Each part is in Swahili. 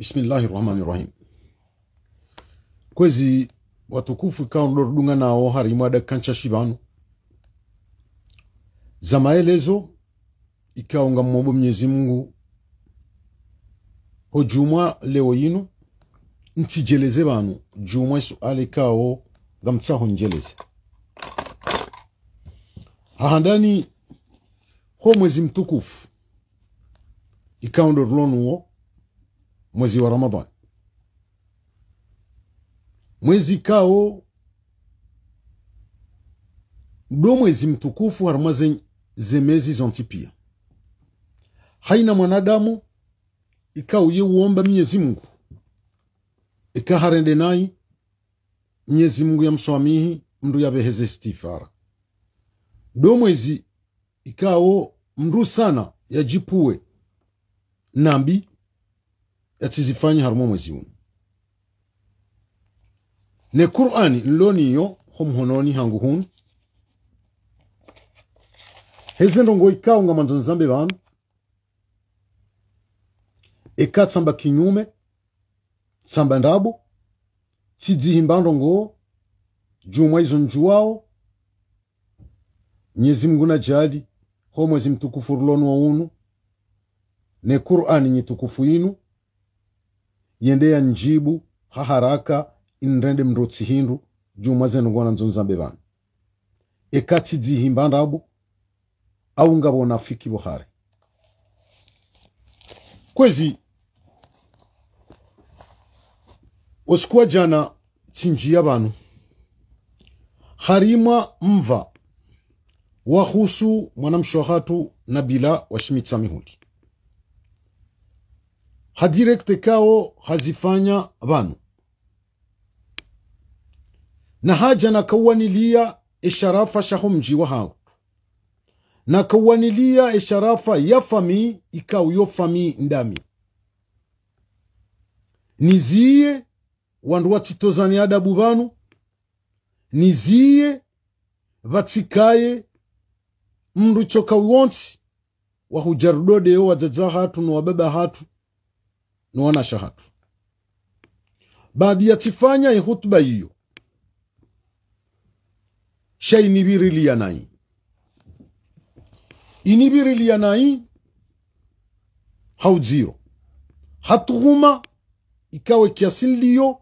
bismillahi rahmani rahim kwezi watukufu ikandorudunga nawo harimo adakanca shibanu za maelezo ikaunga mmobo mnyezi mungu ho jumwa leo yino ntijeleze banu jumwa isuala ikawo gamtsaho njeleze hahandani ho mwezi mtukufu ikaondorulwa nuwo mwezi wa Ramadhani, mwezi kao ndo mwezi mtukufu harma zemezi zonti pia haina mwanadamu ikauye uomba Mwenyezi Mungu ikaharende nai Mwenyezi Mungu mswamihi mndu yaveheze istifara do mwezi ikao mndu sana yajipue nambi ati zifanye harumo mwezi umwe ne qur'ani yo homhononi hangu hun hezendo ndongo ikao nga manzo nzambe banu samba kinyume tsamba ndabu tsidzihimbando ngo jumwa izo njuwao nyezi mngu na jadi ho mtukufu rulonu wa unu ne qur'ani nyitukufu inu yendeya njibu haharaka inrende mrotsi hindu jumwa zenongona nzonzambe vanhu ekatsi dzihimba au ngavona fiki vohare kwezi osikuwa jana tsinjiya vanu harimwa mva wahusu mwanamshwahatu nabila washimitsa mihundi hadirekte kao hazifanya banu na haja nakauwanilia esharafa shaho mji wa hau nakauwanilia esharafa ya fami ikao yo fami ndami niziye wandu watsitozani adabu banu niziye vatikaye mndu chokawi wonsi yo wadzadza hatu nowababa hatu niwanasha hatu baadhi yatifanya ihutba hiyo shainibiriliyanai nai haudziro hatughuma ikawe kiasinliyo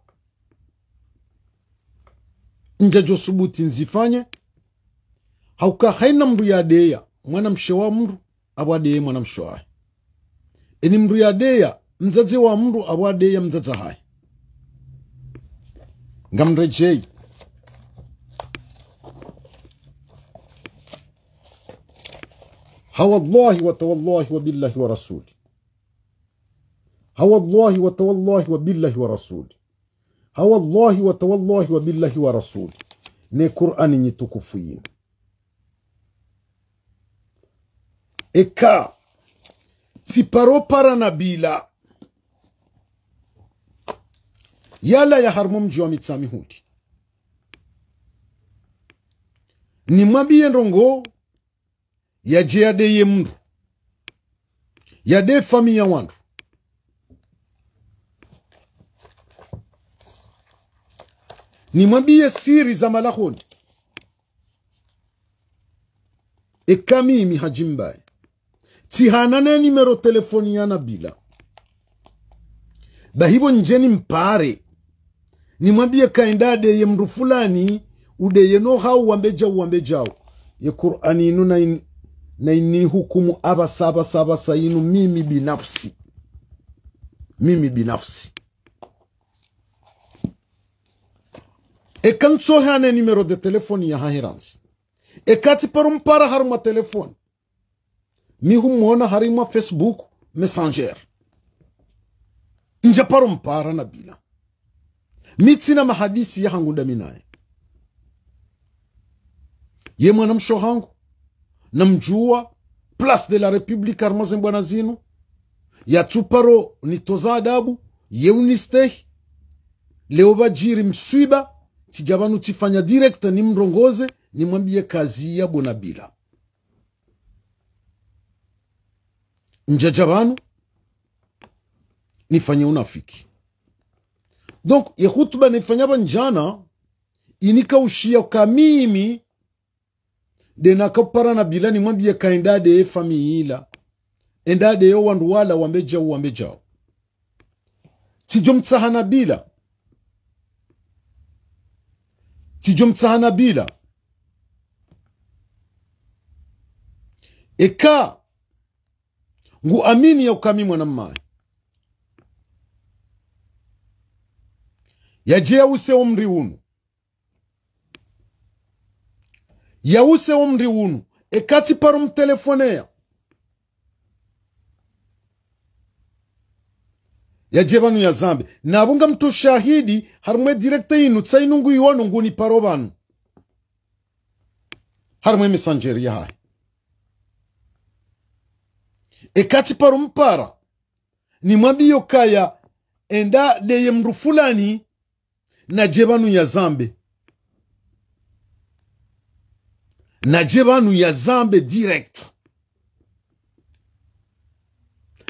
njajo subuti nzifanye hauka haina mndu yadeya mwana mshe wa mndu awadeye mwana mshe wahe eni mndu yadeya mdzadzi wa mndu apo mzaza mdzadza hayi ngamrejei hawallahi watawallahi wabillahi wa rasuli hawallahi watawallahi wabillahi wa rasuli hawallahi watawallahi wabillahi wa rasuli ne qur'ani nyitukufu yino eka na bila yala yaharimo ni mihuti ndongo ya yaje yadeye mndu yade famiya wandu ni mwabiye siri za malahoni ekamimi hajimbaye tsihanane nimero telefoni ya nabila bahivyo njeni mpare nimwambie kaindade ye mndu fulani ude no hau wambejau wambejau ye qur'ani inu na ini hukumu saba inu mimi binafsi mimi binafsi e kanso hane numero de telefoni ya hahiransi e mpara parumpara haruma telefoni mihumona harima facebook messenger nje parumpara na bila mitsina mahadisi yahangu naye ye mwanamsho hangu namjua place de la republique armaze bwana zinu yatsuparo nitoza adabu yeunistehi leo bajiri mswiba tijabanu tifanya direct nimrongoze nimwambie kazi ya bwana bila njaja nifanye unafiki donc yehutuba hutuba nefanya banjana inikaushia kamimi nakapara na bilani mwambiye kaendade ye famiila endade yo wandu wala wambeja wambejao sijo mtsahana bila sijo mtsahana bila eka ngu amini ya ukami mwanammaye yajeewuse omri wunu yawuse omri wunu ekati parum telefoneya yaje banu ya zambe nabo nga shahidi harumwe direkta yinutsa inungu yiwanu nguni paro banu harumwe misanjeri yahaye ekati parumpara mwabiyo kaya enda deye mru fulani naje bantu ya zambe naje bantu ya zambe direct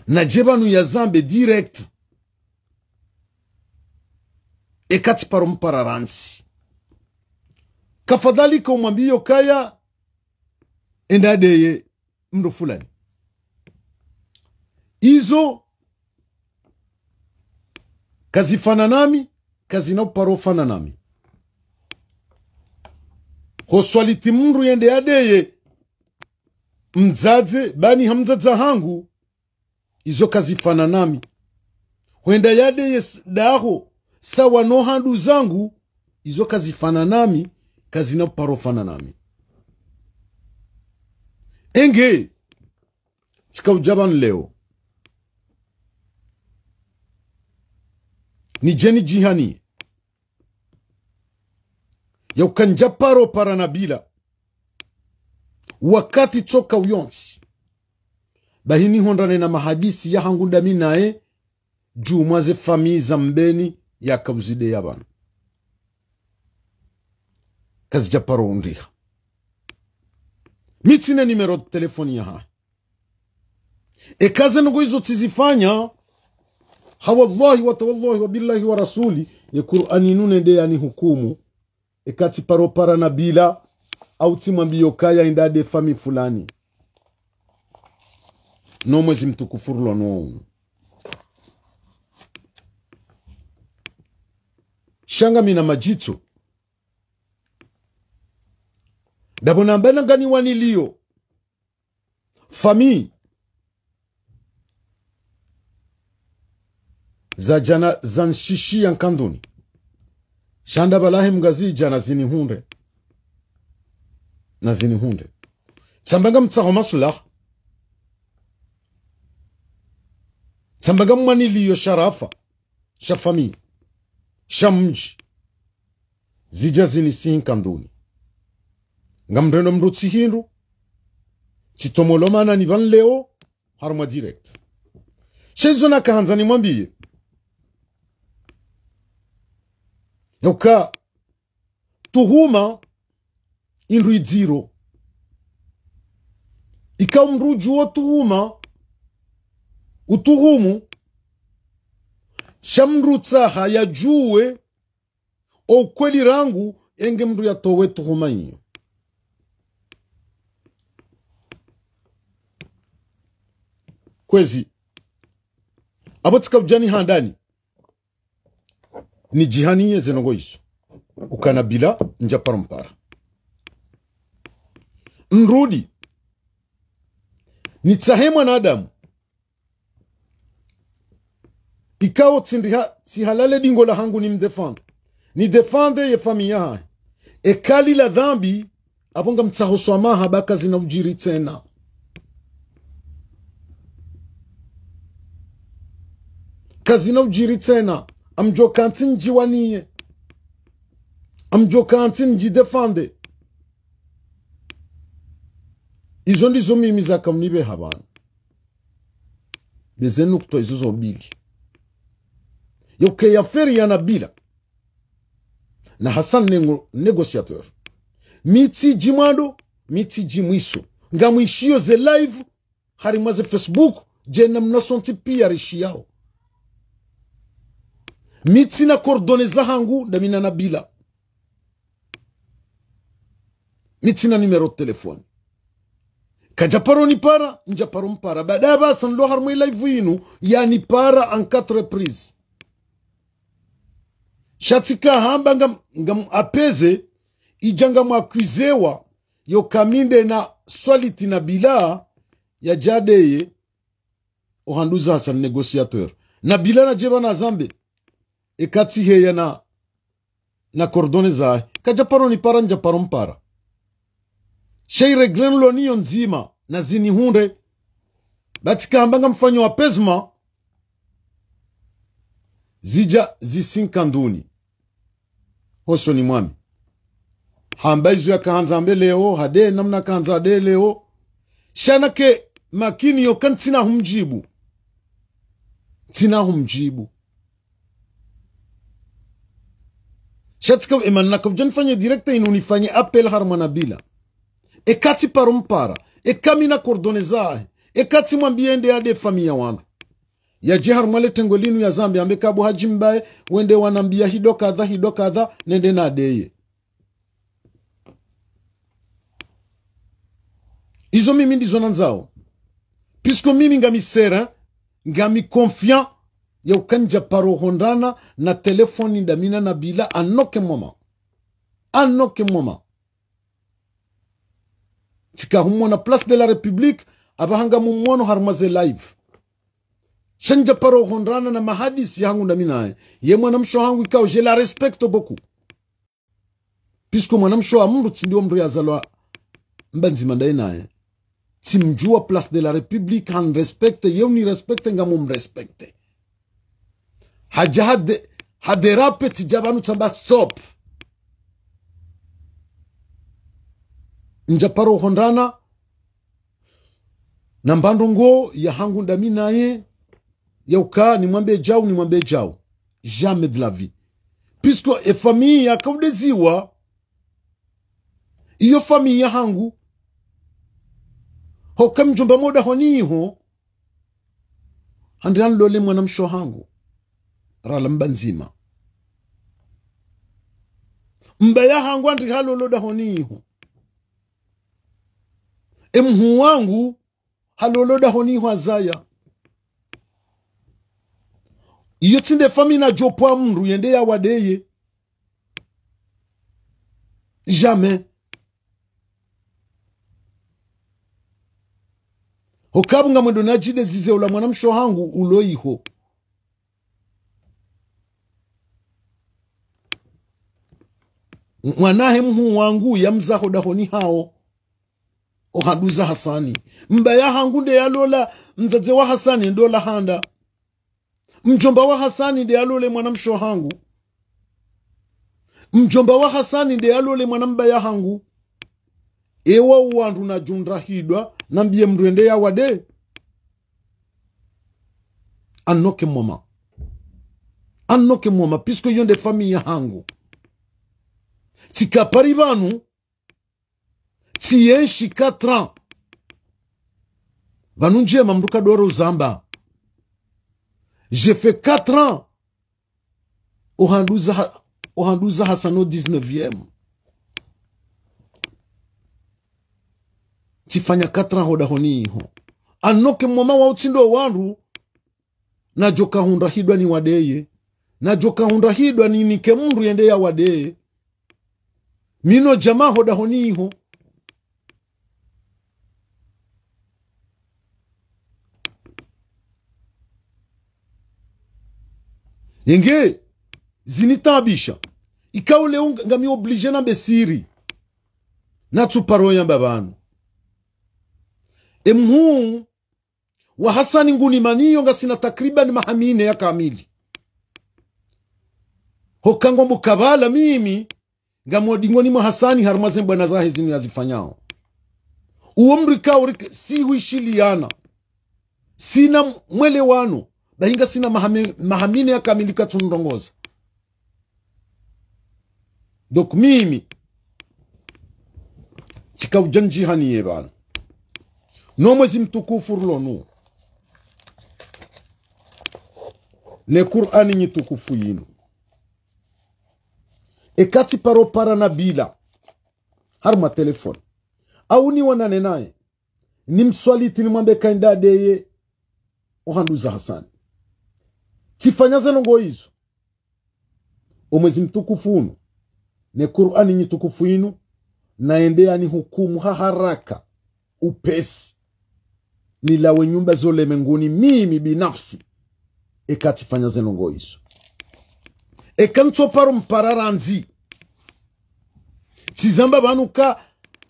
naje bantu ya zambe direct ekati paro kafadhali kafadhalika umwambie kaya endadeye mndu fulani izo kazifana nami parofana nami hoswaliti mndu yende yadeye mdzadze bani hamdzadza hangu izo kazifana nami hwenda yadeye daho sawa handu zangu izo kazifana nami parofana nami enge tsikaujabani leo jeni jihani yaw kan para nabila wakati choka uyonsi bahini hondane na mahadisi ya hangundami naye jumwa famii za mbeni yakauzide yabana kazi japparo undiha mitsine nimero telefoni yaha ekaze nugo izo tizifanya hawallahi watawallahi wabillahi wa rasuli ye qur'ani nune nde yani hukumu ekati paropara na bila au timwambiyo kaya indade fami fulani no mwezi mtukufu rulo nounu shanga mina majito dabona mbenanganiwaniliyo famii za jana zanshishiya nkanduni shanda balahi jana na zinihunde na hunde tsambanga mtsaho maslaha tsambanga mwaniliyo sharafa sha famiya sha mji zija sihi nkanduni nga mrendo mndu tsihindu tsitomolomana ni leo harimwa direct na kahanza nimwambiye yauka euh, tuhuma inrwidziro ikamruju wo tuhuma utuhumu shamrutsaha yajuwe okweli rangu enge mndu yatowe tuhuma iyo kwezi abo tsikavujani handani ni jihaniye zenongoyiso ukanabila nja mpara nrudi nitsahe mwanadamu ikao tsindiha sihalale dingo la hangu ni mdefanda ni defande ye familia hae ekali la dhambi aponga mtsahoswamaha baka zina ujiri tsena kazina ujiri tsena amjo kantin jiwaniye amjo kantin jidefande izo ndizo mimi zakamnibe habana beze nukto izo ya feri ya nabila. na Hassan nengo negociateur mitsi jimado mitsi jimwiso ngamwishiyo ze live harimaze facebook je namnasonti pia rishi yao miti na kordone hangu ndamina na bila miti na numero telefoni kajaparo ni para njaparo mpara baadaye basi nlohar mwi live yinu ni para en quatre reprise shatika hamba ngam, ngam apeze ijanga mwakwizewa kaminde na swaliti na bila ya jadeye ohanduza hasa negociateur na bila na jeba na zambe ikatsi heya na na kordone zahe ni nipara njapano mpara sheire grenlo niyo nzima na zini hunde batikahambanga mfanyo wa pesma zija zisinkanduni hoso ni mwami hamba ya yakahanza mbe leo hade namna kahanza hade leo shanake makini yo kantsinahu mjibu tsinahu mjibu shatska emaninakovy ndrany fagnydirecte ino nifagny appel hary manabila eka tsy parompara eka mina coordone zahe eka tsy mwambiende ade famia wangu yaje jihar mwale tengolinu ya zambi ambe kabo haji wende wanambia hido kadha hido kadha nende adeye. izo mimi ndizo nanzao Pisko mimi Nga mikonfian. Nga mikonfian ya ukanja parohondana na telefoni damina na bila anoke mwama anoke mwama aucun moment tika humona place de la république abahanga mumwono harmaze live shan parohondana na mahadisi yangu daminaye ye mwanamsho hangu ikao je la respecte beaucoup puisque mwanamsho wa mndu tsindiwo mndu yazalwa mbanzima ndaye naye timjua place de la république han respecte ye uni respecte nga mumrespecte haja hade haderape tijabanutse mba stop nja paroho na mbando ngo ya hangu ndami naye yauka nimwambie jau mwambe jau jamais de la vie puisque e famille kaudeziwa iyo famille ya hangu hoka mjomba moda honiho handiranlole mwanamsho hangu rala mba nzima mba yahangwa nti halolodaho emhu wangu halolodaho niho azaya iyo tsinde famina jopwa mndu yende yawadeye jamais hokabunga mwendo najide zizeula mwanamsho hangu uloiho mwanahe mhu wangu yamzahodahoni hao ohaduza hasani mba ya hangu ndeyalola mzadze wa hasani ndola handa mjomba wa hasani nde mwana mwanamsho hangu mjomba wa hasani nde mwana mwanamba ya hangu ewa uwandu na junda hidwa nambiye mndu ende yawade anoke mwoma anoke mwoma pisko yonde famiye hangu tikaparivanu tiyenshika tran vanu njema mndu kadwara uzamba j'ai fait 4 ans au Handouza, au Handouza Hassano 19e tifanya 4 ans hodahoniho anoke mwama wa utsindo wandu najo kahunda hidwa ni wadeye najo kahunda hidwa ninike mundu yende ya wadeye nino jamaa hodahoniho niho yenge zinitabisha ikaw leo ngamioblije na besiri natsuparoyamba banu emhuu wa hasani ngunimaniyo ngasina takriban mahamine kamili hokangwa mukabala mimi ngamodingoni mwa hasani harumaze mbwana zahe zinu yazifanyao uwo mrika urike siwishiliana sina mwelewano bahinga sina mahame, mahamine yakamilika tunrongoza dok mimi cikaujan jihaniye bana no mwezi mtukufu rulonu ne qur'ani nyitukufu yinu e kati paro para na bila har ma telefoni au niwanane naye tini mwambe kaenda deye ohanduza hasani tifanyaze nongo hizo omwezi mtukufu unu ne kurani nyitukufu inu naendea ni hukumu haharaka upesi nilawe nyumba zolemenguni mimi binafsi ekatifanya zenongo hizo E paru mpararanzi tizamba banuka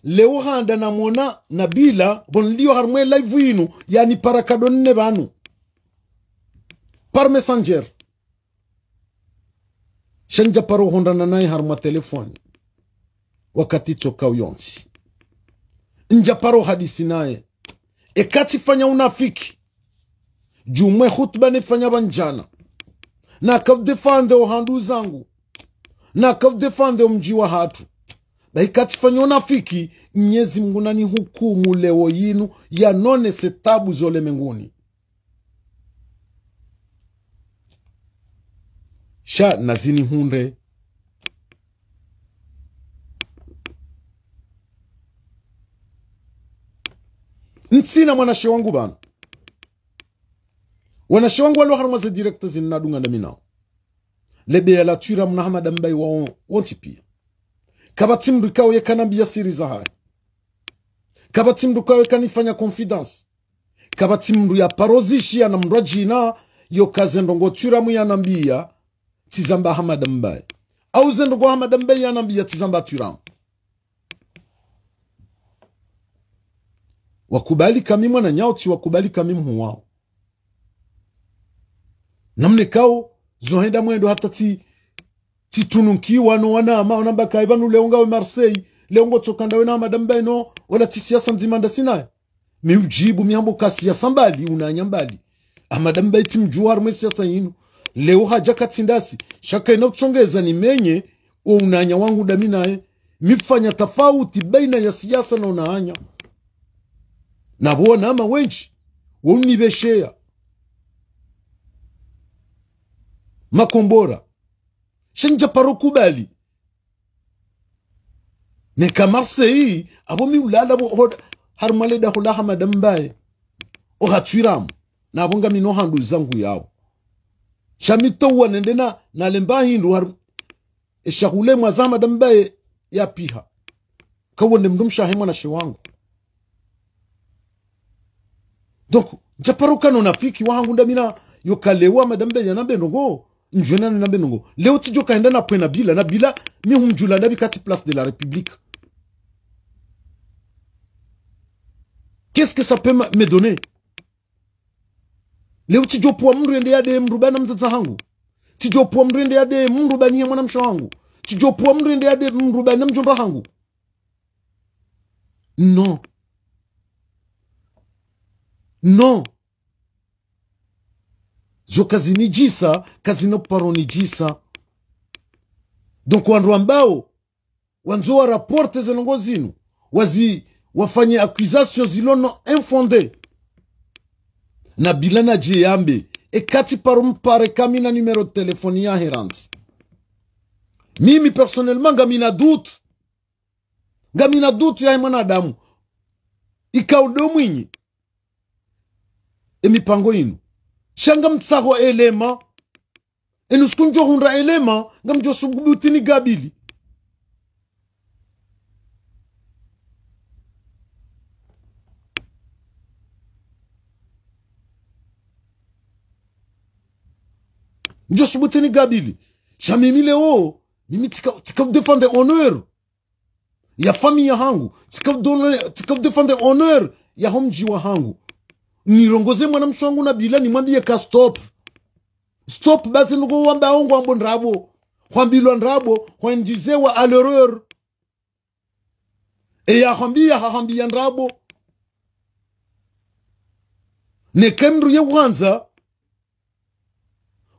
na handa namona nabila bonliyo harmwe e live inu yani parakadonne banu par messenger shanja honda na naye harma telefoni wakati tsoka uyonsi nja paru hadisi naye ekati fanya unafiki jumwe hutuba nifanya banjana na kavdefande ohandu zangu na kavdefande mji wa hatu baikatifanya unafiki mnyezi mungu nani hukumu leo yinu yanone setabu zole menguni sha nazini hunde nsina mwanashe wangu bana wana shiwangu walo harmaze direct zinna na minao lebe ya latura mnahamad ambaye wa wonti pia kabatimdu kanambi ya siri za haya kawa kawe kanifanya confidence kabatimdu ya parozishi ya namrajina yo kazendongo turamu yanambia tizamba hamad ambaye au zendongo hamad ambaye yanambia tizamba mu wakubali kamimu na nyauti wakubali kamimu wao namne kao zohenda mwendo hata ti ti tununki wano wana ama ona mbaka ivanu leonga we marseille leongo tokanda we na madam baino wala ti tisiasa nzimanda sinaye miujibu mihambo ka siasa mbali unanya mbali baiti timjuwaru mwe siasa yinu leo haja katindasi shaka inakutsongeza ni menye o unanya wangu dami naye mifanya tofauti baina ya siasa na unanya na nabo wanama wenji wauniveshea makombora shenjapa rokubali neka marseyi abo miulala har male da ha madam bay o hatswiramu nabo ngami handu zangu yawo shamitowa nende na nalemba hindu har eshahule mwazama dambaye ka kawonde mndu mshahemwa na shewangu donc japarukano nafiki wahangu ndamina yokalewa madambe yanambe nogo njuenana nambe nongo leo tijo kaenda na pwena bila na bila mi humjula nabi kati place de la république qu'est-ce que ça peut me donner leo tijopuwa mndu ende yade mrubana mzaza hangu tijopuwa mndu ende yade mwana mwanamsho hangu tijopuwa mndu ende yade mrubani mjomba hangu non non zo kazinijisa kazinoparonijisa donc wandu ambao wa raporte zelongo zinu wazi wafanye accusation zilono infondé na bilana jiyambe ekati parumpare kami na numero de telefoni ya herans mimi personnellement ngamina doute ngamina doute ya mwanadamu ikaudomwinyi emipango inu shanga mtsakho elema ene siku elema nga mjo subutini gabili mjo subutini gabili shamimi leo mimi tikavdefande honneur ya famiya hangu tikavdefande honneur ya homji wa hangu nirongoze mshu wangu nabdila nimwambiye ka stop stop basi wamba ongo ambo ndrabo hwambilwa ndrabo wa aleror eyahwambiya hahwambiya ndrabo nekemru yekuhanza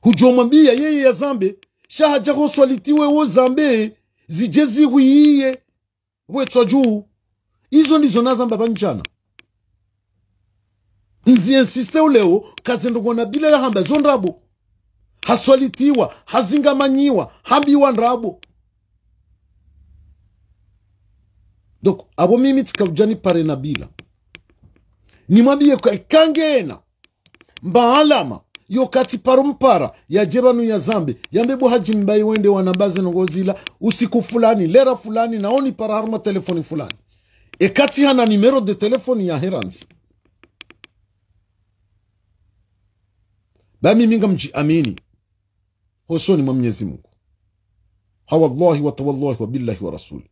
hujomwambiya yeye ya zambe shahaja hoswalitiwe wo zambe zije zihwiyiye wetswa juu izo ndizo nazamba panjana nziensiste uleo kazi ndogo na bila ya hamba zondrabo haswalitiwa hazingamanyiwa hambiwa ndrabo dok abo mimi tsikavujani pare na bila nimwambie kangena mbaalama yokati parumpara yaje vanu ya zambi yambebo haji mbai wende wanambaze nongozila usiku fulani lera fulani naoni para harma telefoni fulani ekati hana nimero de telefoni ya heranzi ba mimi ngamjiamini hosoni mwa mwenyezi mungu hawallahi watawallahi tawallahi wa rasuli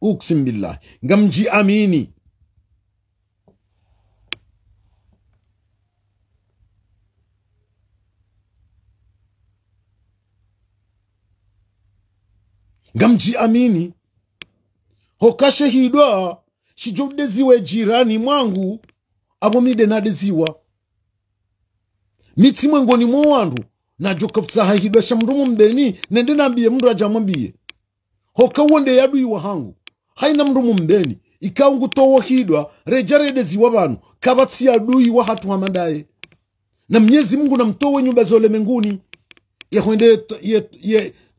uksim billahi ngamjiamini amini hokashe hidwa shijoude jirani mwangu abo nadeziwa nade mitsimwe ngoni mwa wandu najoka kutsahahidwasha mndu mumbeni nende nambiye mndu ajamwambiye hoka uonde yaduiwa hangu haina mndu mumbeni ikaungu towohidwa rejaredeziwa vanu kavatsiyaduiwa hatu hamadaye na mnyezi mungu namtowe nyumba za ulemenguni yahwende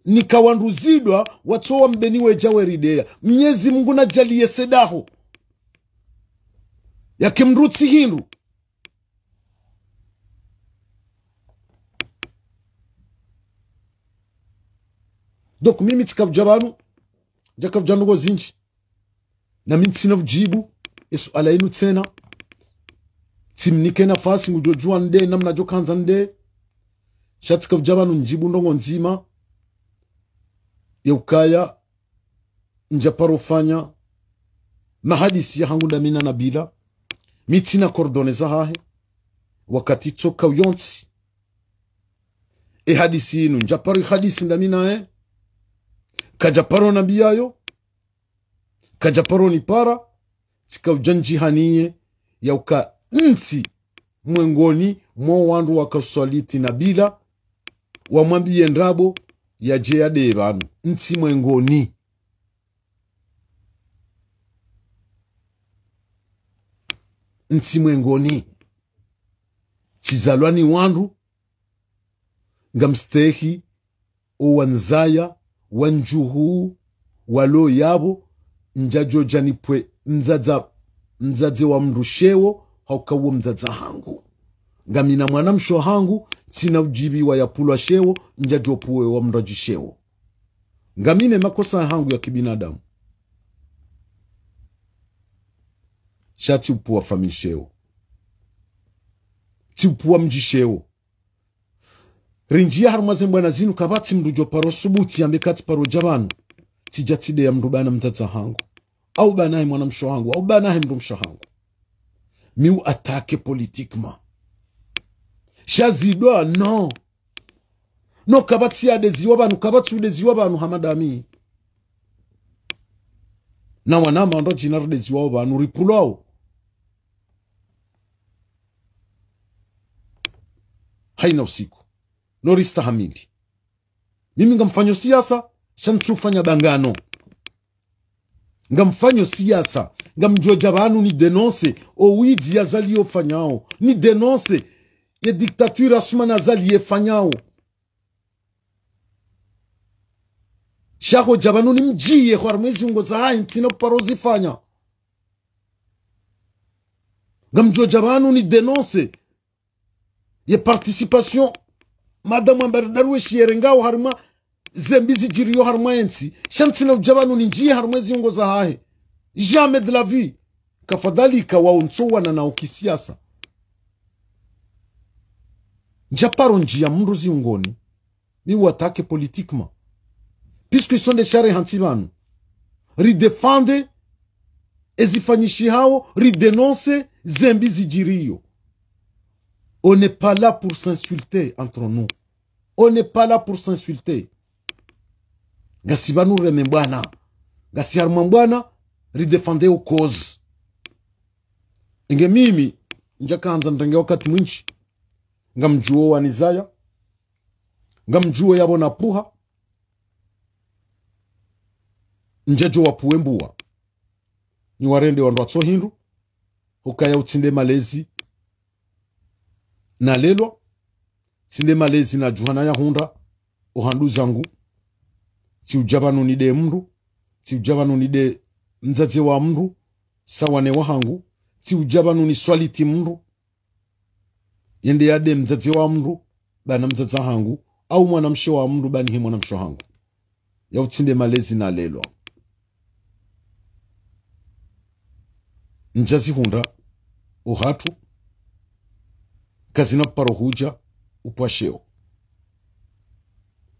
nikawanduzidwa watsowa mbeni wejaweridea mnyezi mungu najaliye sedaho yake mrutsihindu donc mimi tsikavja abantu jakavja nugo zinji nami nsinavujibu yesu alainu tsena tsimnike nafasi ngujojua nde namna jokanza nde shatsikavja abantu njibu ndongo nzima yeukaya njaparofanya mahadisi yahangu damina na bila mitsina kordone zahahe wakati tsoka uyonsi ehadisi inu njaparo ihadisi ndaminae eh? kajaparo na kaja paro ni para ujanji haniye yauka nsi mwengoni mwa wandu wakaswaliti na bila mwambi ndrabo ya jea banu nsi mwengoni nsi mwengoni chizalwani wandu ngamstehi owanzaya wanjuhu walo yabo njajo janipwe mzaza mzazi wa mrushewo haukawo mzaza hangu ngamina mwana msho hangu tsina ujibiwa yapulwa shewo puwe wa mraji shewo ngamine makosa hangu ya kibinadamu shati upuwa famishewo tiupua mjishewo rinjia hari mbwana zinu kabati mrujo paro subuti yambe kati paro jabanu tijatide ya mru bana mtata hangu au banahe mwanamsho hangu au banahe mrumsho hangu miu atake politikma shazidwa no no kabatsi adeziwa banu kabatsi udeziwa banu hamadami na wanama ndo jina rudeziwao banu ripulwao haina usiku noristahamili mimi ngamfanyo siasa shantsufanya bangano ngamfanyo siasa ngamjoja bantu ni denonse owiji yazaliyofanyao ni denonse ye diktature asumani azaliyefanyao shahoja bantu nimjiye hwarimo izingo zahayi ntsine kuparo zifanya ngamjoja bantu ni denonse ye participation madamu mbaradarwe shiyere ngaho haruma zembi zijiriyo haruma ensi na ujabanu ninjie haruma za hae jame de la vie kafadhalika waonsowana nao kisiasa njaparo njia mndu ziungoni watake politiquement pisku isonde share hantibanu vanu ridefande ezifanyishi hao ridenonse zembi zijiriyo On n'est pas là pour s'insulter entre nous. On n'est pas là pour s'insulter. Gasibanure membwana. Gasiarmambwana ridefende ukozi. Inge mimi njakanza ndangia wakati mwinshi ngamjuo wanizaya ngamjuo yabo napuha njejo wapuwe mbuwa niwarende wandu watso hindu hukaya utsinde malezi na lelo malezi na juhana ya hunda uhandu zangu si nide mndu si nide mzazi wa mndu sawane wahangu si ujabanuni swaliti mndu yende yade mzazi wa mndu bana mzaza hangu au mwanamshe wa mndu banihe mwanamsho hangu utinde malezi na lelo njazihunda uhatu казина Парохуджа upasheo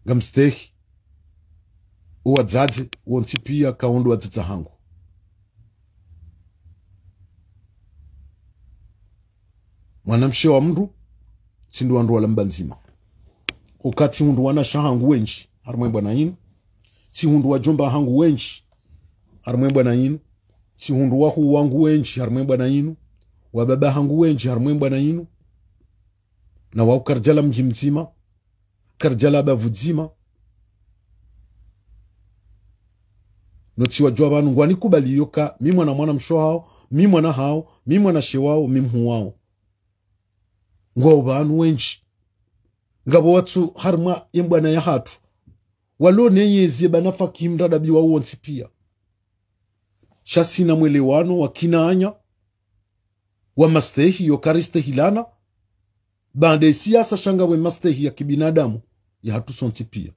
Gamstehi uwadzadzi uontsipia kaundu wadzadza hangu mwanamshe wa mndu tsindu wandu wala mbanzima ukati hundu wanasha hangu wenji harimwe inu yinu si hundu wajomba hangu wenji harimwe inu yinu si hundu huu wangu wenji harimwe inu yinu wababa hangu wenji harimwe na inu na wao karjala mji mzima karjala bavu dzima noti vanu ngwanikubaliyoka mi mwana mwana msho hao mi mwana hao mi mwana she wao mi mhu wao ngwao vanu wenji ngabo watsu harma imbwana ya hatu walo neyezie wao wonsi pia shasina mwelewano wakinaanya wamastehiyo karistehilana bande esiasa shanga bwe mastehi ya kibinadamu ya hatusonchi pia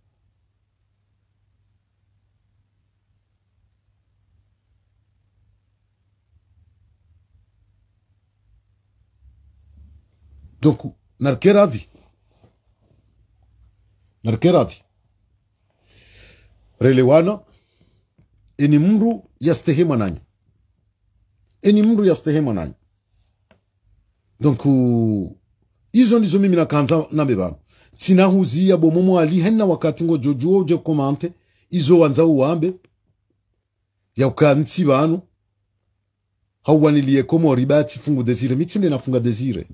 donc narke radhi narke radhi relewana eni mndu yastehe mwananya eni mndu stehema mwananya donc izo ndizo mimi nakanza nabe bantu sinahuzia bo momo ali hena wakati ngo jojuo uje komante izo wanza uwambe bano bantu hauwanilie komo ribati fungu desire mitsinde funga desire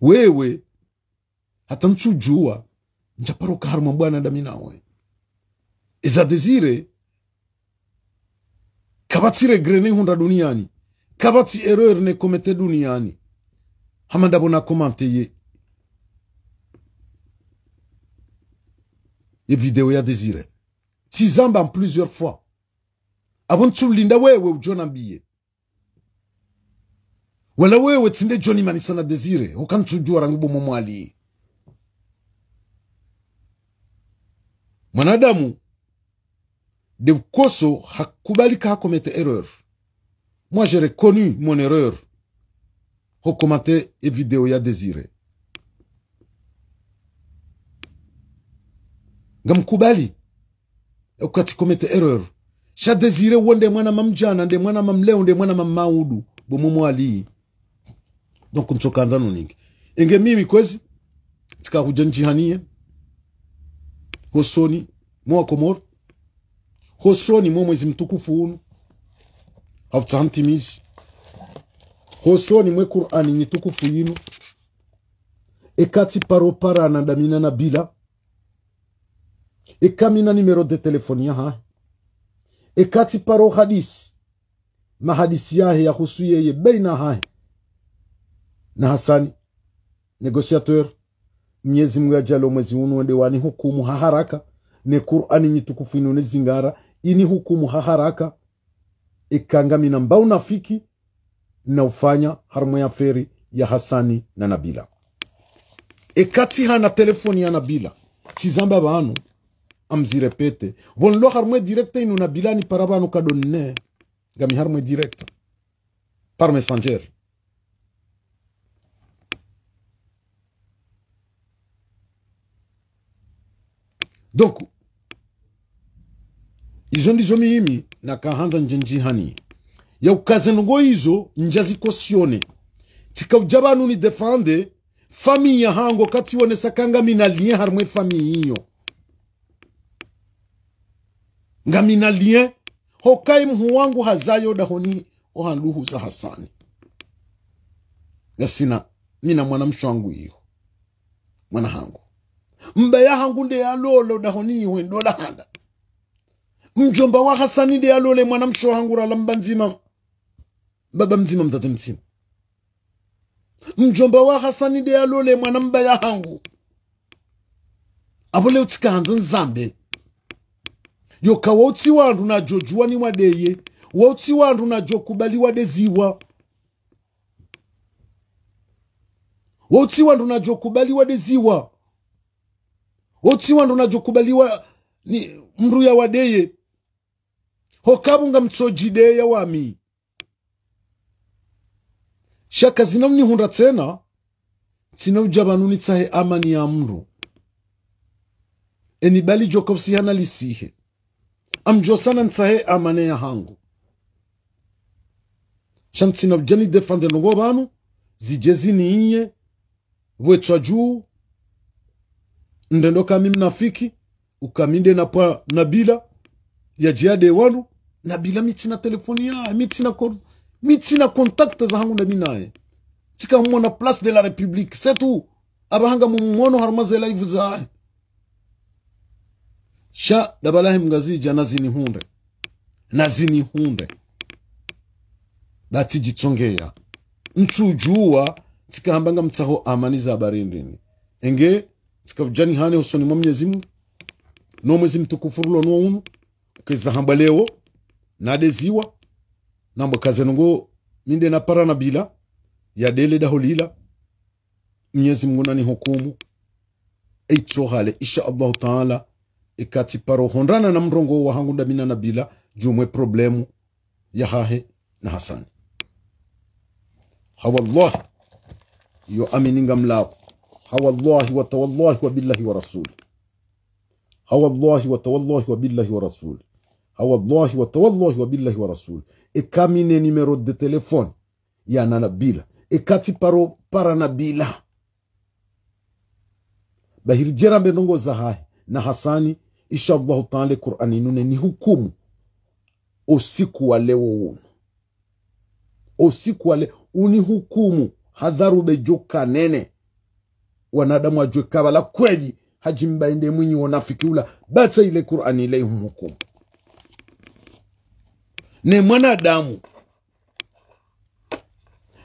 wewe hata nchujua njaparoka haruma bwana dami nawe iza desire kabatsi regre ne hunda duniani kabati ero erne komete duniani hamandabona komante ye ye video ya desire tizamba plusieurs fois linda wewe John Ambiye. wala wewe tinde joni manisana desire ukantujua rangubo momwali mwanadamu de koso hakubalika hakomete erreur moi j'ai reconnu mon erreur hokomate e video ya Desire. ngamkubali ukatikomete error sha Desire wo nde mwana mamjana nde mwana mamleo nde mwana mamaudu bomomwalii donc ntsokanzano ningi enge mimi kwezi tikakuja njihanie hosoni mwakomoro hosoni mwa mwezi mtukufu uno havutsahamtimizi hosoni mwe qurani nyitukufu yinu ekati paroparana damina na bila ekamina numero de telefoni yahahe ekati paro hadisi mahadisi yahe yahusu yeye beina hahe na hasani negosiateur mnyezi mwe ajalo mwezi unu wende wani hukumu haharaka ne qurani nyitukufu inu nezingara ini hukumu haharaka ekangamina mbau nafiki naufanya harmu ya feri ya hasani na nabila ekati hana telefoni ya nabila tizamba banu amzirepete bonlo harmo directe inu nabila ni para banu kadonne gami harmo directe par messenger donc izo ndizo miimi nakahanza njenjihani yaukaze ndongo izo nja zikosione tikauja bantu ni defande hango kati katsibonesa kangamina lien harmwe fami iyo Nga lien hokai mhu wangu hazayo dahoni ohanduhuza hasani gasina nina mwana mshu wangu hiyo. mwana hangu mba hangu nde yalolo dahoni iwe ndola handa mjomba wa hasani nde yalole mwana mshu hangu rala mba nzima baba mzima mzazi mzima mjomba wa hasani de alole mwana mbaya hangu abole leo nzambe yoka wauti wandu najo juwaniwa wadeye wautsi wandu najo kubaliwa deziwa wautsi wandu najo kubaliwa deziwa wautsi wandu najo kubaliwa ni mruya wadeye hokavunga mtsojideya wami shaka zinamnihunda tsena ni vanunitsahe amani ya mndu enibali hana lisihe amjosana ntsahe amane ya hangu shantsinavuja ujani defande banu vanu ni inye wetswa juu ndendo kami mnafiki ukaminde pwa nabila jiade wanu nabila mitsina telefoni yae mitsina koru mi sina za hangu nami naye tika na place de la republique setu abahanga mumwono harumaze live zahe sha dabalahi mngazija nazinihunde nazinihunde datijitsongeya mchujuwa hambanga mtsaho amani za barindini enge tikavujani hane usoni mwa mwenyezi mungu no mwezi mtukufu rulo nuounu ukizahamba leo nadeziwa namba kazenungo minde na parana bila ya dele da holila mnyezi mungu nani hukumu hale insha allahu taala ikati paro hondana na mrongo wa hangu mina na bila jumwe problemu ya hahe na hasani hawallahi yo amininga mlao hawallahi wa tawallahi wa rasuli hawallahi wa tawallahi wa rasuli hawallahi watawallahi wabillahi wa rasuli eka mine numero de telefone ya bila e kati paro para nabila jera be nongo zahai na hasani inshallahu taala qurani nune ni hukumu usiku wa leo huu usiku wa leo uni hukumu hadharu joka nene wanadamu ajwe kabala kweli hajimbaende mwinyi wanafiki ula batsa ile qurani ile hukumu ni mwanadamu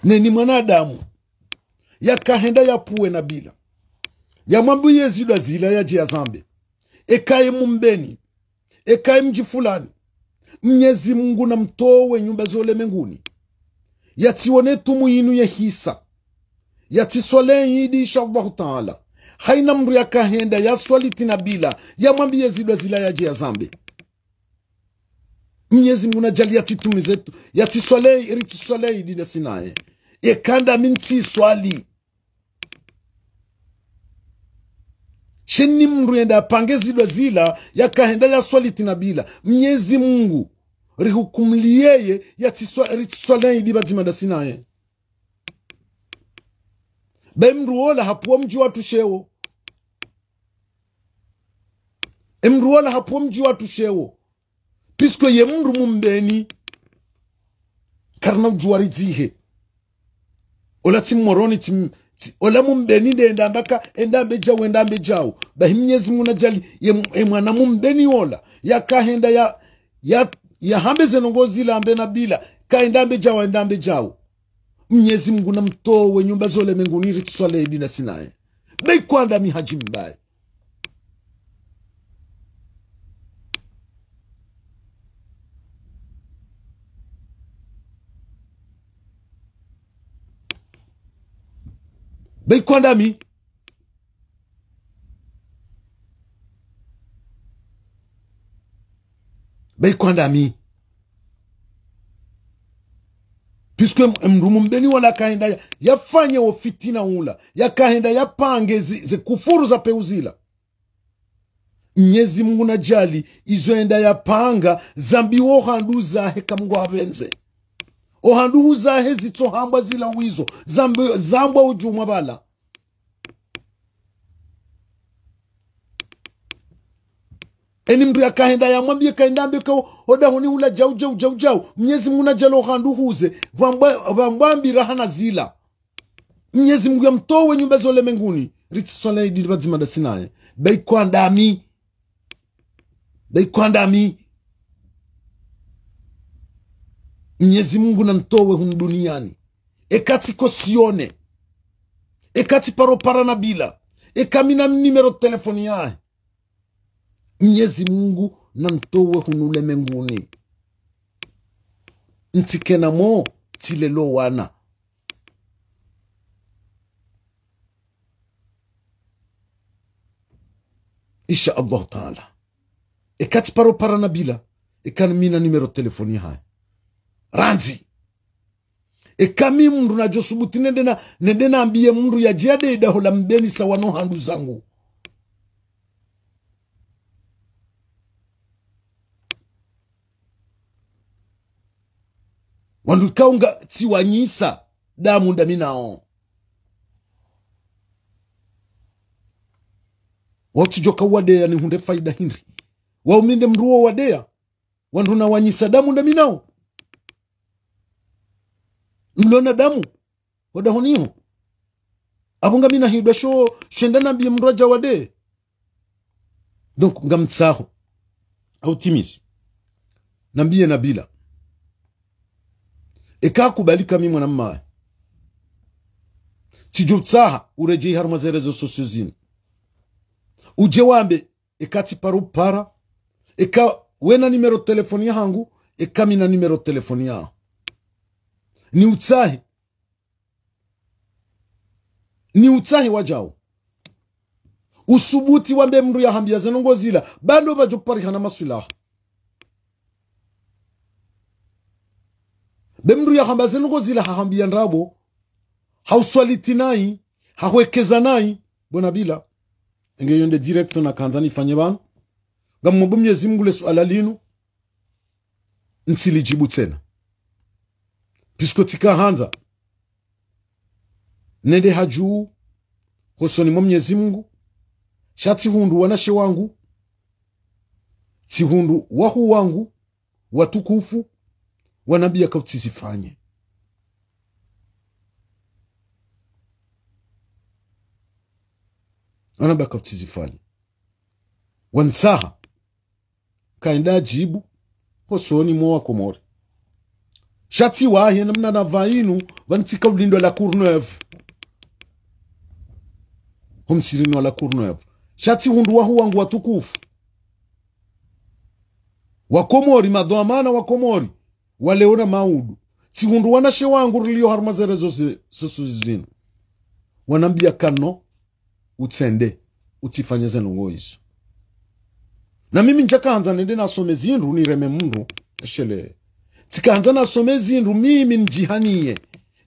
ne ni mwanadamu yakahenda yapuwe na bila yamwambiye zidwa zila yaje zambe ekaye mumbeni ekaye mji fulani mnyezi mungu na mtowe nyumba zolemenguni yatione tumu yinu ya hisa yatiswale idi insha allahu taala haina mru yakahenda yaswali na bila yamwambiye zidwa zila yaje zambe mnyezi Mungu najalia tituni zetu yatiswalei iritiswalei dine sinaye yekanda minti swali sheni mndu yenda apange zidwa zila yakahenda yaswali tinabila mnyezi Mungu rihukumliyeye yatiswalei dibatimada sinaye be mndu wola hapuwa mji watu shewo emndu wola hapuwa mji watu shewo puisque ye mundu mumbeni karna juwari dzihe ola moroni tim, ola mumbeni ndeendambaka endambe jawo endambe jawo bahi mnyezi mngu ye, ye mwana mumbeni ya yakahenda ya, ya, ya hambe ambe na bila kaendambe jawo endambe jawo mnyezi mguna mtowe nyumba zole menguniri tiswalehedi edina sinaye beikwanda mihaji mbaye dañ condamné yi dañ condamné yi puisque ya, kahinda yafanyewo fitina ula yakahinda yapange kufuru za peuzila Nyezi mungu na jali izoenda yapanga zambiwohandu zahe kamngu avenze ohandu huzahe zitsohambwa zila wizo zambwa ujumwa bala eni mndu yakahenda yamwambie kaenda kao odahoni ula jau jau jau jau mnyezi mungu najala ohandu huze vambwambira hana zila mnyezi mungu yamtowe nyumba zolemenguni ritsisolaidili vadzimanda sinaye daikwandami baikwandami mnyezi mungu nantowe hunu duniani ekati kosione ekati paropara na bila ekamina nimero telefoni yae. mnyezi mungu nantowe hunu lemenguni ntikenamo tilelo wana Isha Allah taala ekati paropara na bila ekanimina nimero telefoni yae ranzi ekami mndu najosubuti nedena nende nambiye mndu yajiadeidahola mbeni sawano handu zangu wandu ikaunga tiwanyisa damu ndami nao wautijoka ni nihunde faida hinri wauminde mndu wo wadeya wandu nawanyisa damu ndami nao mlona damu wadahoniho abunga mina hidwa sho shendana bi mraja wade donc ngamtsaho autimizi nambie nabila ekakubalika mimwe nammaye tsaha ureje haruma zerezo sosio zino uje wambe para eka wena nimero telefoni yahangu ekamina nimero telefoni yao ni utsahi ni utsahi wajao usubuti wambe mndu yahambia nongo zila bando bajoparihana masulaha bemndu yahamba nongo zila hahambia ndrabo hauswaliti nai hahwekeza nai bona bila engeyo nde direct nakanza nifanye banu ngamwomba mnyezi mngule suala linu nsilijibu tena Pisko tikahanza. Nende hajuu. Hosoni mwa mnyezi mungu. Shati hundu wanashe wangu. Tihundu wahu wangu. Watukufu. Wanabia kautizifanye. Wanabia kautizifanye. Wansaha. Kaenda ajibu. Hosoni mwa wakomori. Shati wa na mna na vainu wanti kaulindo la Courneuve. wa la Courneuve. Shati hundu wahu wangu tukufu. Wakomori madhoamana wakomori waleona maudu. Si hundu wanashe wangu rilio harmazere zose zizinu. Wanambia kano utsende utifanya zenu ngoizu. Na mimi anza nende nasome zindu nireme mndu eshele tikanza nasome zindu mimi njihaniye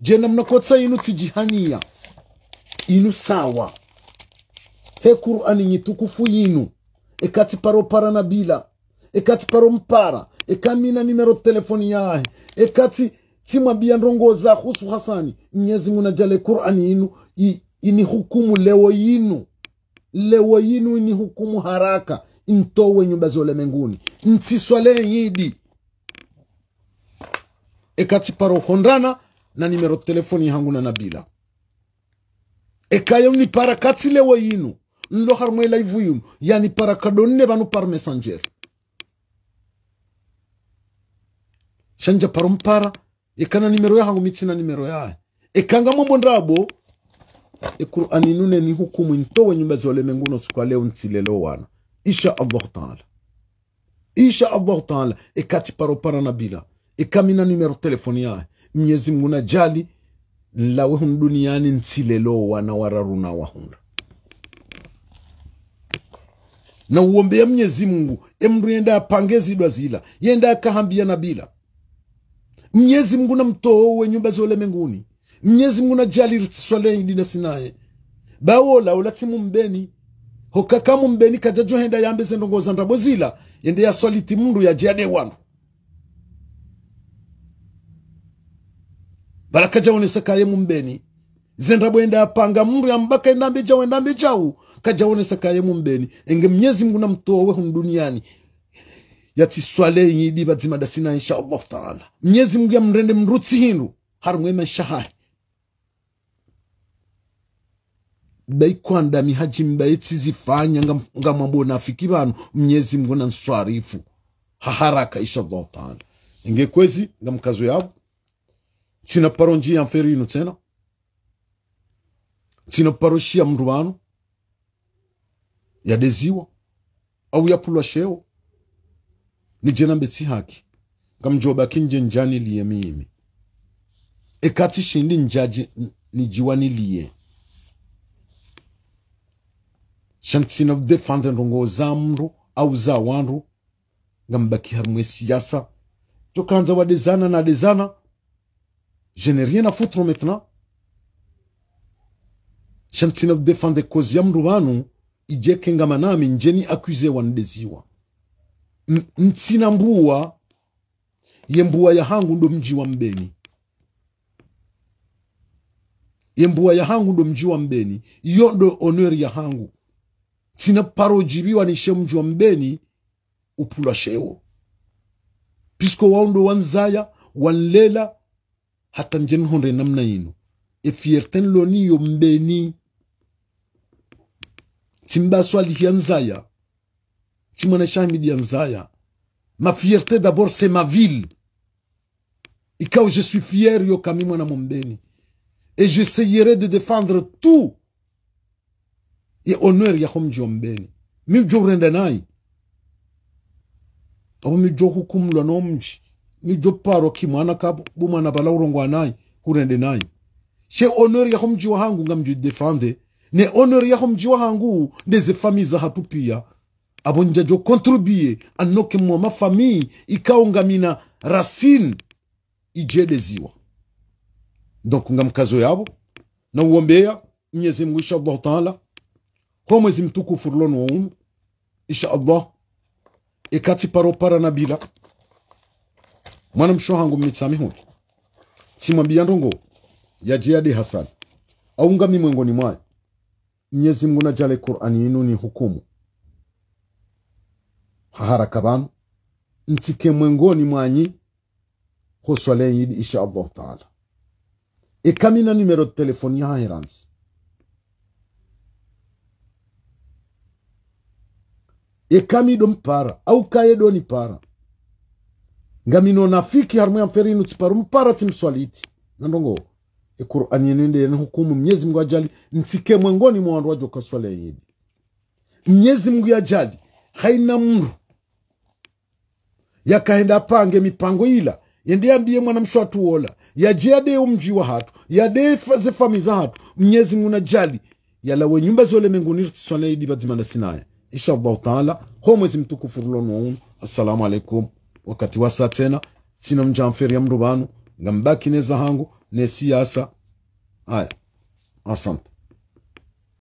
jena mnakotsa inu tijihaniya inu sawa he qur'ani nyitukufu yinu ekati paro para nabila ekati paro mpara ekamina nimero telefoni yahe ekati timwabia ndongoza husu hasani mnyezi munajale qur'ani inu ini hukumu leo yinu leo yinu ini hukumu haraka ntowe nyumba za ntiswale ntsiswalee yidi ekati paro hondrana na nimero telefoni hangu na nabila ekayoni para kati lewo yinu nlo harmwe live yinu yani para kadonne banu par messenger shanja paro mpara ekana nimero ya hangu mitsina nimero ya ekanga mombo ndrabo ekurani nune ni hukumu ntowe nyumba za ulimwenguno siku ya leo ntilelo wana isha allah taala isha allah taala ekati paropana na bila ikamina numero telefoni ya mnyezi mungu na jali nlawe hun duniani ntsilelowa wana wararuna wahunda na uombea mnyezi mungu emndu yenda apange zidwa zila yenda akahambia na bila mnyezi mungu na mtoowe nyumba zole menguni mnyezi mungu na najali ritswaleidina sinaye bawola ulatsimu mumbeni hokakamu mbeni kajajo henda yambe zendongoza ndabo zila yende yaswaliti mndu yajeade wandu baraka jawo sakaye mumbeni zenda bwenda apanga mri ambaka endambi jawo endambi jawu sakaye mumbeni enge mnyezi mungu mngu namtowe hum duniani yatiswale nyidi bazima dasina insha Allah taala mnyezi mngu yamrende mrutsi hindu harumwema nshahari daikwanda mihaji mbaitsi zifanya nga ngamwambo afiki banu mnyezi mungu na nswarifu haharaka insha Allah taala enge kwezi nga mkazo yabo tsinaparonjia am'feru ino tsena tsinaparoshia mruano yadeziwa au yapulwa sheo nijenambe tsi haki tsy sindy njanilie mimi ekati shindi njaji nijiwanilie shantsina defanda ndongo za amindro au za wandu ngambaki harumwe siasa jokanza wadezana na adezana Je n'ai rien à foutre maintenant. Chantina défendre cause ya mruwanu ije kengama nami njeni akuze wandeziwa. Ntina mbuwa ye mbuwa ya hangu ndo mji wa Mbeni. Ye mbuwa ya hangu ndo mji wa Mbeni. Iyo ndo ya hangu. Tina parojibiwa nishe mji wa Mbeni upula shewo Pisko wao ndo wanzaya, wanlela, hatan jen honre namna yino e fierten loni yo mbeni timba swali yanzaya timana shamid yanzaya ma fierté d'abord c'est ma ville et quand je suis fier yo kamimwana mbeni et j'essayerai de défendre tout et honneur ya khomjo mbeni mi jorenda nayi obu mi joku kumlo nomji ni jopparo kimana ka ɓumana balawrongo a nayi hurende nayi she ya yahom wa hangu nga ju defande ne honor ya yahom wa hangu ne ze famille za hatu pia abo njajo contribuye annoke mwa mafamille ikawo ngamina racine ijede ziwa donc nga mkazo yabo nauombeya mwenyezi mungu insha Allah taala ho mwezi mtukufu wa umu insha allah ikati paropara na bila mwana mshohango mmitsami huti ndongo ya jiyadi hasan aungami mwengoni mwayo mnyezi mngu najale qurani yinu ni hukumu haharaka vanu ntsike mwengoni mwanyi hoswalen yidi insha allahu taala ekamina numero de telefoni ya haheransi ekami do mpara au kaye do ni para ngamino nafiki harumwe yamferinu tsiparu mparatsi mswaliti nandongo e ekurani yenende yene hukumu mnyezi mungu ajali ntike mwengoni mwa wandu wajo ya yedi mnyezi ya yajali haina mru yakahenda pange mipango ila yende yambiye mwanamsho atuola yaje yadeo umji wa hatu yadee zefami famiza hatu mnyezi na mungu najali yalawe nyumba zole mengu menguni ya yedi badzima na sinaya inshallahu taala ho mwezi mtukufu unu assalamu alaikum wakati wa saa tena sina mjamferia mndu vanu ngambaki neza hangu ne siasa haya asante